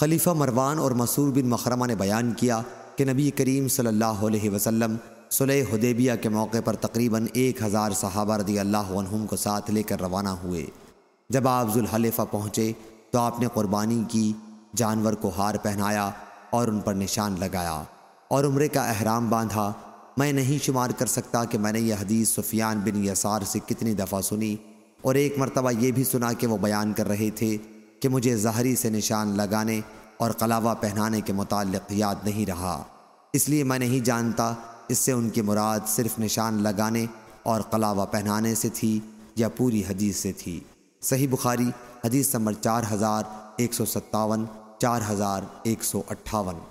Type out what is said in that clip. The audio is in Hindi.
खलीफा मरवान और मसूर बिन मखरमा ने बयान किया कि नबी करीम सल्लल्लाहु अलैहि वसल्लम सुलह हदेबिया के मौके पर तकरीबन एक हज़ार सहाबा रदी अल्लाम को साथ लेकर रवाना हुए जब आप जुल्हलेफा पहुँचे तो आपने क़ुरबानी की जानवर को हार पहनाया और उन पर निशान लगाया और उम्र का अहराम बांधा मैं नहीं शुमार कर सकता कि मैंने यह हदीस सुफियान बिन यसार से कितनी दफ़ा सुनी और एक मरतबा ये भी सुना कि वह बयान कर रहे थे कि मुझे जहरी से निशान लगाने और कलावा पहनाने के मुतल याद नहीं रहा इसलिए मैं नहीं जानता इससे उनकी मुराद सिर्फ निशान लगाने और कलावा पहनाने से थी या पूरी हदीस से थी सही बुखारी हदीस नंबर चार हज़ार एक सौ सत्तावन चार हज़ार एक सौ अट्ठावन